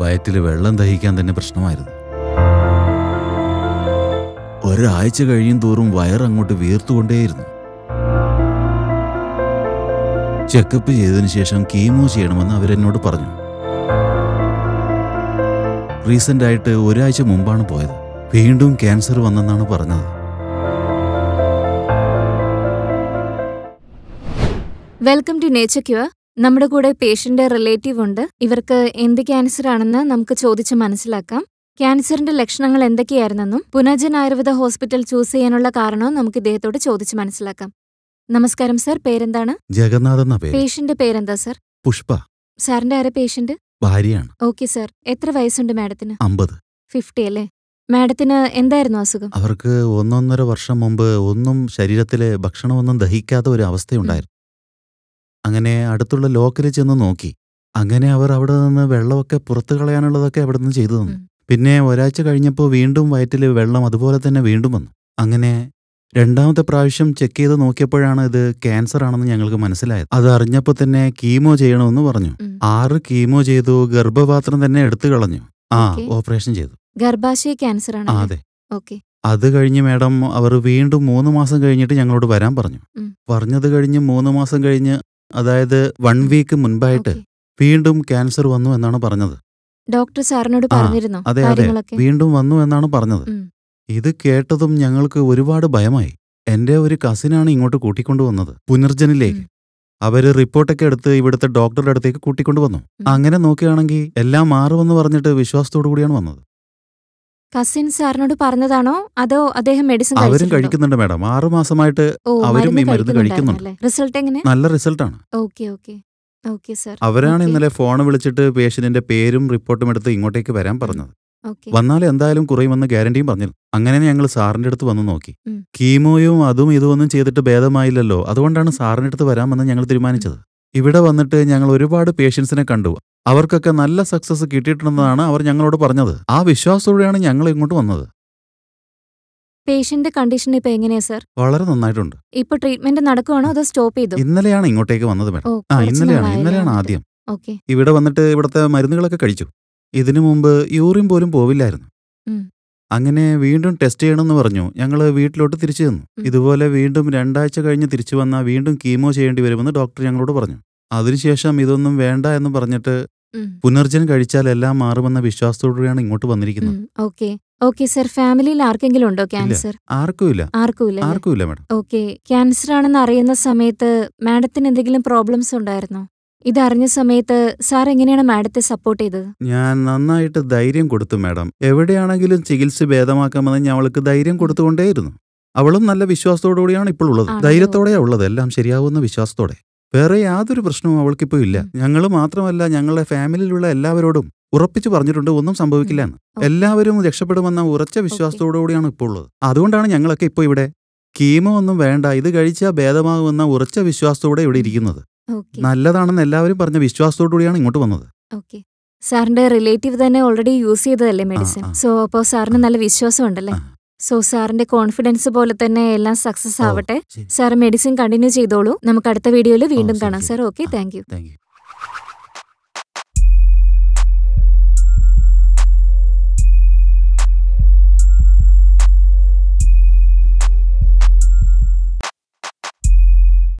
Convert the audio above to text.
വയറ്റിൽ വെള്ളം ദഹിക്കാൻ തന്നെ പ്രശ്നമായിരുന്നു ഒരാഴ്ച കഴിയും തോറും വയറങ്ങോട്ട് വീർത്തുകൊണ്ടേയിരുന്നു ചെക്കപ്പ് ചെയ്തതിനു ശേഷം കീമോ ചെയ്യണമെന്ന് അവരെന്നോട് പറഞ്ഞു റീസെൻ്റ് ആയിട്ട് ഒരാഴ്ച മുമ്പാണ് പോയത് വീണ്ടും ക്യാൻസർ വന്നെന്നാണ് പറഞ്ഞത് വെൽക്കം ടു നേച്ചർ ക്യൂർ നമ്മുടെ കൂടെ പേഷ്യന്റ് റിലേറ്റീവ് ഉണ്ട് ഇവർക്ക് എന്ത് ക്യാൻസർ ആണെന്ന് നമുക്ക് ചോദിച്ച് മനസ്സിലാക്കാം ക്യാൻസറിന്റെ ലക്ഷണങ്ങൾ എന്തൊക്കെയായിരുന്നെന്നും പുനജൻ ആയുർവേദ ഹോസ്പിറ്റൽ ചൂസ് ചെയ്യാനുള്ള കാരണവും നമുക്ക് ഇദ്ദേഹത്തോട് ചോദിച്ച് മനസ്സിലാക്കാം നമസ്കാരം സർ പേരെന്താണ് ജഗന്നാഥ് എന്ന പേര് പേഷ്യന്റ് പേരെന്താ സർ പുഷ്പ സാറിന്റെ ആരെ പേഷ്യന്റ് ഭാര്യയാണ് ഓക്കെ സർ എത്ര വയസ്സുണ്ട് മാഡത്തിന് അമ്പത് ഫിഫ്റ്റി അല്ലേ മാഡത്തിന് എന്തായിരുന്നു അസുഖം അവർക്ക് ഒന്നൊന്നര വർഷം മുമ്പ് ഒന്നും ശരീരത്തിലെ ഭക്ഷണമൊന്നും ദഹിക്കാത്ത ഒരു അവസ്ഥയുണ്ടായിരുന്നു അങ്ങനെ അടുത്തുള്ള ലോക്കറിൽ ചെന്ന് നോക്കി അങ്ങനെ അവർ അവിടെ നിന്ന് വെള്ളമൊക്കെ പുറത്തു കളയാനുള്ളതൊക്കെ അവിടെ നിന്ന് ചെയ്തു തന്നു പിന്നെ ഒരാഴ്ച കഴിഞ്ഞപ്പോൾ വീണ്ടും വയറ്റിൽ വെള്ളം അതുപോലെ തന്നെ വീണ്ടും വന്നു അങ്ങനെ രണ്ടാമത്തെ പ്രാവശ്യം ചെക്ക് ചെയ്ത് നോക്കിയപ്പോഴാണ് ഇത് ക്യാൻസർ ആണെന്ന് ഞങ്ങൾക്ക് മനസ്സിലായത് അത് അറിഞ്ഞപ്പോൾ തന്നെ കീമോ ചെയ്യണമെന്ന് പറഞ്ഞു ആറ് കീമോ ചെയ്തു ഗർഭപാത്രം തന്നെ എടുത്തു കളഞ്ഞു ആ ഓപ്പറേഷൻ ചെയ്തു ഗർഭാശയ ക്യാൻസർ ആണ് അതെ അത് കഴിഞ്ഞ് മാഡം അവർ വീണ്ടും മൂന്ന് മാസം കഴിഞ്ഞിട്ട് ഞങ്ങളോട് വരാൻ പറഞ്ഞു പറഞ്ഞത് കഴിഞ്ഞ് മൂന്ന് മാസം കഴിഞ്ഞ് അതായത് വൺ വീക്ക് മുൻപായിട്ട് വീണ്ടും ക്യാൻസർ വന്നു എന്നാണ് പറഞ്ഞത് ഡോക്ടർ സാറിനോട് പറഞ്ഞിരുന്നു അതെ അതെ വീണ്ടും വന്നു എന്നാണ് പറഞ്ഞത് ഇത് കേട്ടതും ഞങ്ങൾക്ക് ഒരുപാട് ഭയമായി എന്റെ ഒരു കസിനാണ് ഇങ്ങോട്ട് കൂട്ടിക്കൊണ്ടുവന്നത് പുനർജനിലേക്ക് അവര് റിപ്പോർട്ടൊക്കെ എടുത്ത് ഇവിടുത്തെ ഡോക്ടറുടെ അടുത്തേക്ക് കൂട്ടിക്കൊണ്ടുവന്നു അങ്ങനെ നോക്കുകയാണെങ്കിൽ എല്ലാം മാറുമെന്ന് പറഞ്ഞിട്ട് വിശ്വാസത്തോടു കൂടിയാണ് വന്നത് കസിൻ സാറിനോട് പറഞ്ഞതാണോ അതോ അദ്ദേഹം മെഡിസിൻ അവരും കഴിക്കുന്നുണ്ട് മാഡം ആറു മാസമായിട്ട് അവരും ഈ മരുന്ന് കഴിക്കുന്നുണ്ട് റിസൾട്ട് എങ്ങനെ നല്ല റിസൾട്ടാണ് ഓക്കെ ഓക്കെ അവരാണ് ഇന്നലെ ഫോൺ വിളിച്ചിട്ട് പേഷ്യന്റിന്റെ പേരും റിപ്പോർട്ടും എടുത്ത് ഇങ്ങോട്ടേക്ക് വരാൻ പറഞ്ഞത് വന്നാൽ എന്തായാലും കുറയുമെന്ന് ഗ്യാരണ്ടിയും പറഞ്ഞു അങ്ങനെ ഞങ്ങൾ സാറിന്റെ അടുത്ത് വന്ന് നോക്കി കീമോയും അതും ഇതുമൊന്നും ചെയ്തിട്ട് ഭേദമായില്ലല്ലോ അതുകൊണ്ടാണ് സാറിന്റെ അടുത്ത് വരാമെന്ന് ഞങ്ങൾ തീരുമാനിച്ചത് ഇവിടെ വന്നിട്ട് ഞങ്ങൾ ഒരുപാട് പേഷ്യൻസിനെ കണ്ടു അവർക്കൊക്കെ നല്ല സക്സസ് കിട്ടിയിട്ടുണ്ടെന്നാണ് അവർ ഞങ്ങളോട് പറഞ്ഞത് ആ വിശ്വാസത്തോടെയാണ് ഞങ്ങൾ ഇങ്ങോട്ട് വന്നത് പേഷ്യന്റ് കണ്ടീഷൻ ഇപ്പൊ എങ്ങനെയാ സർ വളരെ നന്നായിട്ടുണ്ട് ഇപ്പൊ ട്രീറ്റ്മെന്റ് നടക്കുവാണോ അതോ സ്റ്റോപ്പ് ചെയ്തു ഇന്നലെയാണ് ഇങ്ങോട്ടേക്ക് വന്നത് മാഡം ആ ഇന്നലെയാണ് ഇന്നലെയാണ് ആദ്യം ഇവിടെ വന്നിട്ട് ഇവിടത്തെ മരുന്നുകളൊക്കെ കഴിച്ചു ഇതിനു മുമ്പ് യൂറിൻ പോലും പോവില്ലായിരുന്നു അങ്ങനെ വീണ്ടും ടെസ്റ്റ് ചെയ്യണമെന്ന് പറഞ്ഞു ഞങ്ങൾ വീട്ടിലോട്ട് തിരിച്ചു തന്നു ഇതുപോലെ വീണ്ടും രണ്ടാഴ്ച കഴിഞ്ഞ് തിരിച്ചു വന്നാൽ വീണ്ടും കീമോ ചെയ്യേണ്ടി വരുമെന്ന് ഡോക്ടർ ഞങ്ങളോട് പറഞ്ഞു അതിനുശേഷം ഇതൊന്നും വേണ്ട എന്ന് പറഞ്ഞിട്ട് പുനർജനം കഴിച്ചാൽ എല്ലാം മാറുമെന്ന വിശ്വാസത്തോടെയാണ് ഇങ്ങോട്ട് വന്നിരിക്കുന്നത് ഓക്കെ ഓക്കെ സർ ഫാമിലിയിൽ ആർക്കെങ്കിലും ഉണ്ടോ ക്യാൻസർ ആർക്കുമില്ല ആർക്കുമില്ല ആർക്കുമില്ല മാഡം ഓക്കെ ക്യാൻസർ ആണെന്ന് അറിയുന്ന സമയത്ത് മാഡത്തിന് എന്തെങ്കിലും പ്രോബ്ലംസ് ഉണ്ടായിരുന്നോ ഇത് അറിഞ്ഞ സമയത്ത് സാർ എങ്ങനെയാണ് മാഡത്തെ സപ്പോർട്ട് ചെയ്തത് ഞാൻ നന്നായിട്ട് ധൈര്യം കൊടുത്തു മാഡം എവിടെയാണെങ്കിലും ചികിത്സ ഭേദമാക്കാമെന്ന് ഞാൻ അവൾക്ക് ധൈര്യം കൊടുത്തുകൊണ്ടേയിരുന്നു അവളും നല്ല വിശ്വാസത്തോടുകൂടിയാണ് ഇപ്പോൾ ഉള്ളത് ധൈര്യത്തോടെയാ ഉള്ളത് എല്ലാം ശരിയാവുന്ന വിശ്വാസത്തോടെ വേറെ യാതൊരു പ്രശ്നവും അവൾക്കിപ്പോ ഇല്ല ഞങ്ങൾ മാത്രമല്ല ഞങ്ങളുടെ ഫാമിലിയിലുള്ള എല്ലാവരോടും ഉറപ്പിച്ചു പറഞ്ഞിട്ടുണ്ട് ഒന്നും സംഭവിക്കില്ല എന്ന് എല്ലാവരും രക്ഷപ്പെടുമെന്ന ഉറച്ച വിശ്വാസത്തോടുകൂടിയാണ് ഇപ്പോൾ ഉള്ളത് അതുകൊണ്ടാണ് ഞങ്ങളൊക്കെ ഇപ്പോൾ ഇവിടെ കീമോ ഒന്നും വേണ്ട ഇത് കഴിച്ചാൽ ഭേദമാകുമെന്ന ഉറച്ച വിശ്വാസത്തോടെ ഇവിടെ ഇരിക്കുന്നത് നല്ലതാണെന്ന് എല്ലാവരും പറഞ്ഞ വിശ്വാസത്തോടുകൂടിയാണ് ഇങ്ങോട്ട് വന്നത് സാറിന്റെ റിലേറ്റീവ് തന്നെ ഓൾറെഡി യൂസ് ചെയ്തതല്ലേ മെഡിസിൻ സോ അപ്പോ സാറിന് നല്ല വിശ്വാസം ഉണ്ടല്ലേ സോ സാറിന്റെ കോൺഫിഡൻസ് പോലെ തന്നെ എല്ലാം സക്സസ് ആവട്ടെ സാർ മെഡിസിൻ കണ്ടിന്യൂ ചെയ്തോളൂ നമുക്ക് അടുത്ത വീഡിയോയിൽ വീണ്ടും കാണാം സാർ ഓക്കെ താങ്ക് യു